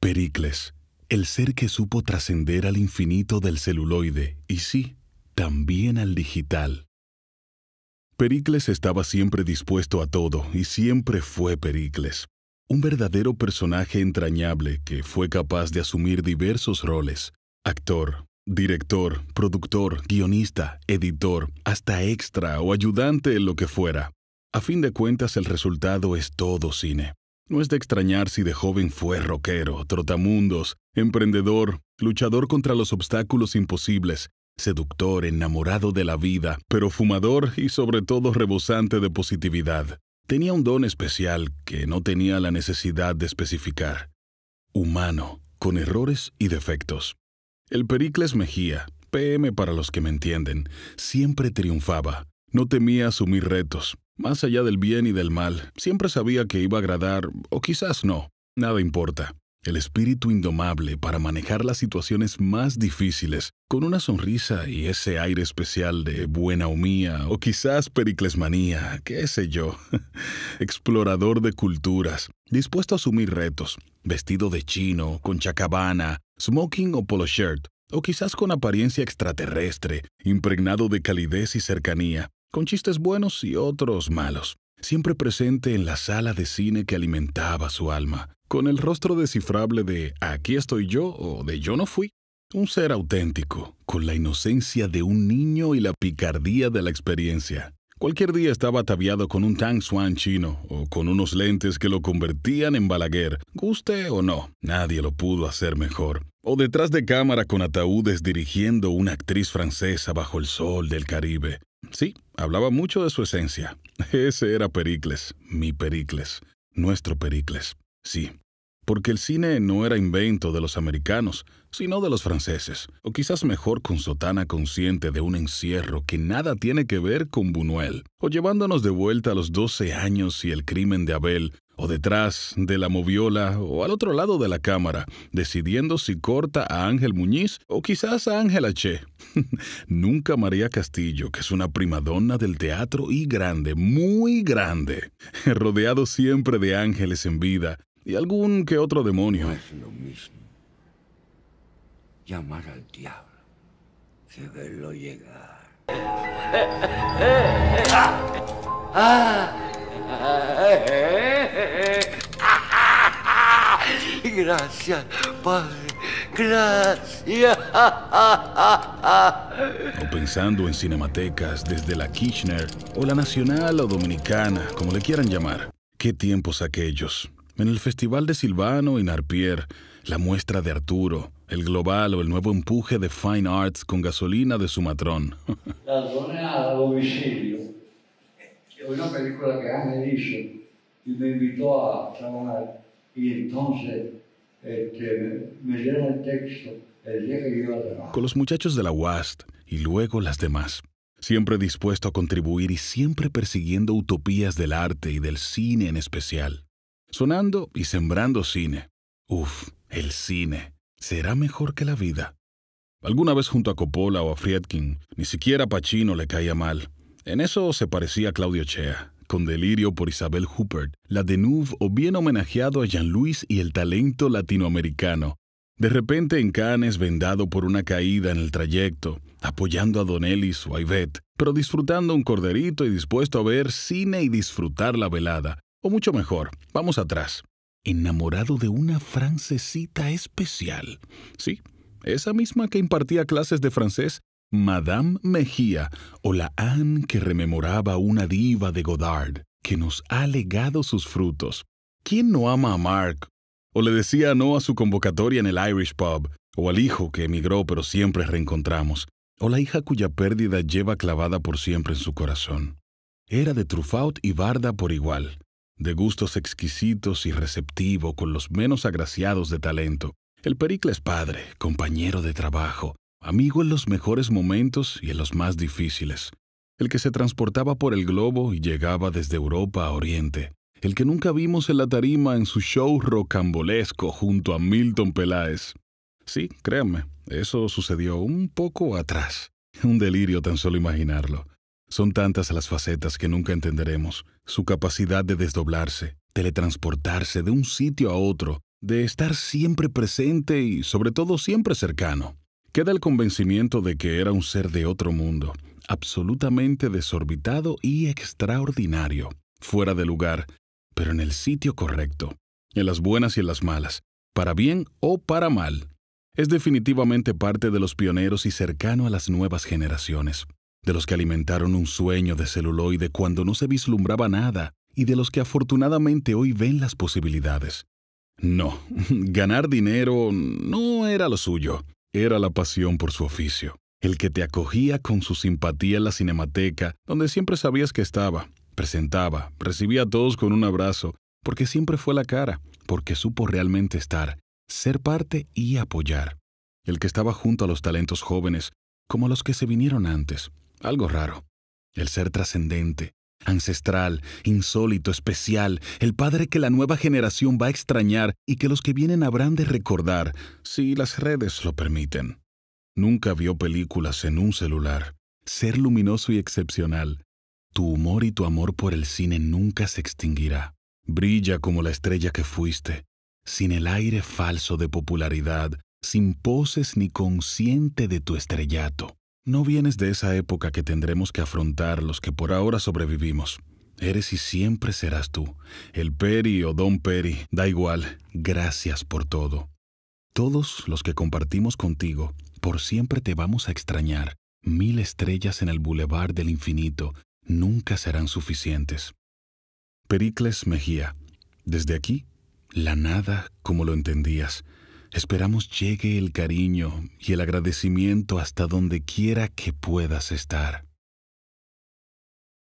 Pericles, el ser que supo trascender al infinito del celuloide y sí, también al digital. Pericles estaba siempre dispuesto a todo y siempre fue Pericles, un verdadero personaje entrañable que fue capaz de asumir diversos roles, actor, director, productor, guionista, editor, hasta extra o ayudante en lo que fuera. A fin de cuentas el resultado es todo cine. No es de extrañar si de joven fue roquero, trotamundos, emprendedor, luchador contra los obstáculos imposibles, seductor, enamorado de la vida, pero fumador y sobre todo rebosante de positividad. Tenía un don especial que no tenía la necesidad de especificar. Humano, con errores y defectos. El Pericles Mejía, PM para los que me entienden, siempre triunfaba. No temía asumir retos, más allá del bien y del mal. Siempre sabía que iba a agradar, o quizás no. Nada importa. El espíritu indomable para manejar las situaciones más difíciles, con una sonrisa y ese aire especial de buena humía o quizás periclesmanía, qué sé yo. Explorador de culturas, dispuesto a asumir retos, vestido de chino, con chacabana, smoking o polo shirt, o quizás con apariencia extraterrestre, impregnado de calidez y cercanía, con chistes buenos y otros malos, siempre presente en la sala de cine que alimentaba su alma, con el rostro descifrable de aquí estoy yo o de yo no fui. Un ser auténtico, con la inocencia de un niño y la picardía de la experiencia. Cualquier día estaba ataviado con un Tang Swan chino o con unos lentes que lo convertían en Balaguer, guste o no, nadie lo pudo hacer mejor. O detrás de cámara con ataúdes dirigiendo una actriz francesa bajo el sol del Caribe, Sí, hablaba mucho de su esencia. Ese era Pericles, mi Pericles, nuestro Pericles. Sí, porque el cine no era invento de los americanos, sino de los franceses, o quizás mejor con Sotana consciente de un encierro que nada tiene que ver con Buñuel, o llevándonos de vuelta a los 12 años y el crimen de Abel, o detrás de la moviola, o al otro lado de la cámara, decidiendo si corta a Ángel Muñiz o quizás a Ángela Che. Nunca María Castillo, que es una primadonna del teatro y grande, muy grande, rodeado siempre de ángeles en vida, y algún que otro demonio. Es lo mismo. Llamar al diablo que verlo llegar. Gracias, padre. Gracias. O pensando en cinematecas desde la Kirchner o la Nacional o Dominicana, como le quieran llamar. ¿Qué tiempos aquellos? En el Festival de Silvano y Narpier, la muestra de Arturo, el Global o el nuevo empuje de Fine Arts con gasolina de su matrón. La zona domicilio una película que Anne hizo y me invitó a trabajar. Y entonces este, me, dieron el texto el día que iba a trabajar. Con los muchachos de la UAST y luego las demás. Siempre dispuesto a contribuir y siempre persiguiendo utopías del arte y del cine en especial sonando y sembrando cine. Uf, el cine. Será mejor que la vida. Alguna vez junto a Coppola o a Friedkin, ni siquiera Pacino le caía mal. En eso se parecía a Claudio Chea, con delirio por Isabel Huppert, la de o bien homenajeado a Jean-Louis y el talento latinoamericano. De repente en Cannes vendado por una caída en el trayecto, apoyando a Don Ellis o a pero disfrutando un corderito y dispuesto a ver cine y disfrutar la velada, o mucho mejor, vamos atrás. Enamorado de una francesita especial. Sí, esa misma que impartía clases de francés, Madame Mejía, o la Anne que rememoraba una diva de Godard, que nos ha legado sus frutos. ¿Quién no ama a Mark? O le decía no a su convocatoria en el Irish Pub, o al hijo que emigró pero siempre reencontramos, o la hija cuya pérdida lleva clavada por siempre en su corazón. Era de Truffaut y Barda por igual de gustos exquisitos y receptivo con los menos agraciados de talento. El Pericles padre, compañero de trabajo, amigo en los mejores momentos y en los más difíciles. El que se transportaba por el globo y llegaba desde Europa a Oriente. El que nunca vimos en la tarima en su show rocambolesco junto a Milton Peláez. Sí, créanme, eso sucedió un poco atrás. Un delirio tan solo imaginarlo. Son tantas las facetas que nunca entenderemos, su capacidad de desdoblarse, teletransportarse de un sitio a otro, de estar siempre presente y sobre todo siempre cercano. Queda el convencimiento de que era un ser de otro mundo, absolutamente desorbitado y extraordinario, fuera de lugar, pero en el sitio correcto, en las buenas y en las malas, para bien o para mal. Es definitivamente parte de los pioneros y cercano a las nuevas generaciones de los que alimentaron un sueño de celuloide cuando no se vislumbraba nada y de los que afortunadamente hoy ven las posibilidades. No, ganar dinero no era lo suyo, era la pasión por su oficio, el que te acogía con su simpatía en la cinemateca, donde siempre sabías que estaba, presentaba, recibía a todos con un abrazo, porque siempre fue la cara, porque supo realmente estar, ser parte y apoyar, el que estaba junto a los talentos jóvenes, como los que se vinieron antes, algo raro. El ser trascendente, ancestral, insólito, especial, el padre que la nueva generación va a extrañar y que los que vienen habrán de recordar, si las redes lo permiten. Nunca vio películas en un celular. Ser luminoso y excepcional. Tu humor y tu amor por el cine nunca se extinguirá. Brilla como la estrella que fuiste, sin el aire falso de popularidad, sin poses ni consciente de tu estrellato. No vienes de esa época que tendremos que afrontar los que por ahora sobrevivimos. Eres y siempre serás tú, el Peri o Don Peri, da igual, gracias por todo. Todos los que compartimos contigo, por siempre te vamos a extrañar. Mil estrellas en el bulevar del infinito nunca serán suficientes. Pericles Mejía, desde aquí, la nada como lo entendías, Esperamos llegue el cariño y el agradecimiento hasta donde quiera que puedas estar.